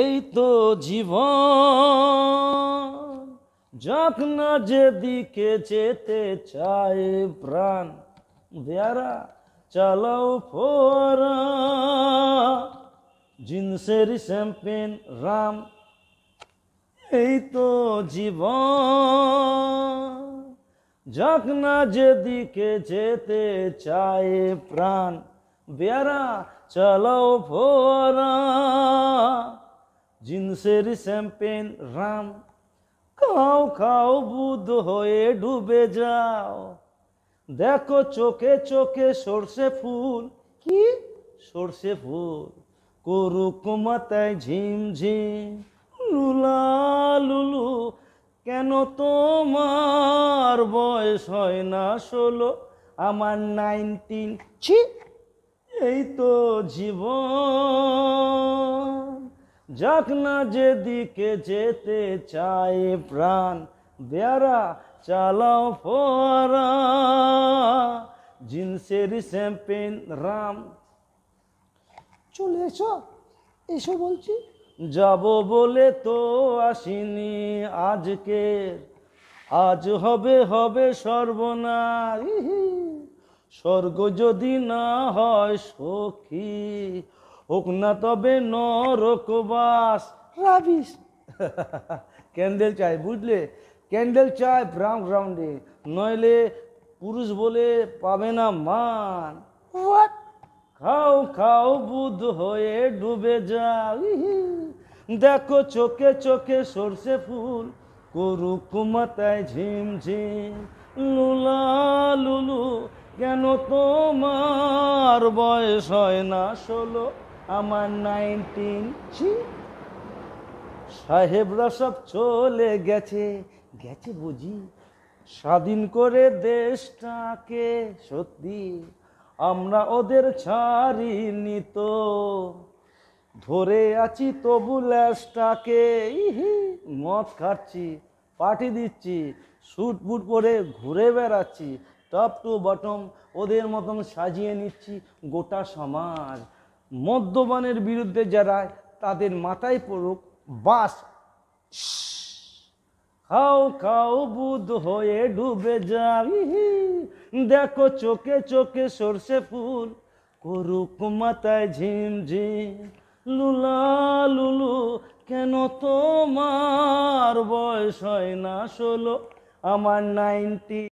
এই তো জীবন যখন যেদিকে যেতে চায় প্রাণ বেয়ারা চালাও ফোরা জিন্সের শ্যাম্পেন রাম এই তো জীবন যখন যেদিকে যেতে চায় প্রাণ বেয়ারা চালাও ফোরা জিন্সের শ্যাম্পেন রাম খাও খাও বুধ হয়ে ডুবে যাও দেখো চোখে চোখে সর্ষে ফুল কি সর্ষে ফুল করুক মাতায় ঝিমঝিম লুলা লুলু কেন তোমার বয়স হয় না ষোলো আমার নাইনটিন ছি এই তো জীবন যাক না যেদিকে যেতে চায় প্রাণ বেয়ারা চালাও ফোয়ারা জিন্সের শ্যাম্পেন রাম চলে এসো এসো বলছি যাব বলে তো আসিনি আজকে আজ হবে হবে সর্বনারী স্বর্গ যদি না হয় সখী হোক না তবে নরকবাস রাবিস ক্যান্ডেল চাই বুঝলে ক্যান্ডেল চাই ব্রাউন গ্রাউন্ডে নইলে পুরুষ বলে পাবে না মান খাও খাও বুধ হয়ে ডুবে যাও দেখো চোখে চোখে সর্ষে ফুল করু কুমাতায় ঝিমঝিম লুলা লুলু কেন তোমার বয়স হয় না ষোলো আমার নাইনটিন ইঞ্চি সাহেবরা সব চলে গেছে গেছে বুঝি স্বাধীন করে দেশটাকে সত্যি আমরা ওদের ছাড়িনি তো ধরে আছি তবু ল্যাসটাকে মদ খাচ্ছি পাঠি দিচ্ছি স্যুট বুট পরে ঘুরে বেড়াচ্ছি টপ টু বটম ওদের মতন সাজিয়ে নিচ্ছি গোটা সমাজ মদ্যপানের বিরুদ্ধে যারা তাদের মাথায় পড়ুক বাস খাও খাও বুধ হয়ে ডুবে যাবি দেখো চোখে চোখে সর্ষে ফুল করুক মাথায় ঝিমঝিম লুলা লুলু কেন তোমার বয়স হয় না ষোলো আমার নাইনটি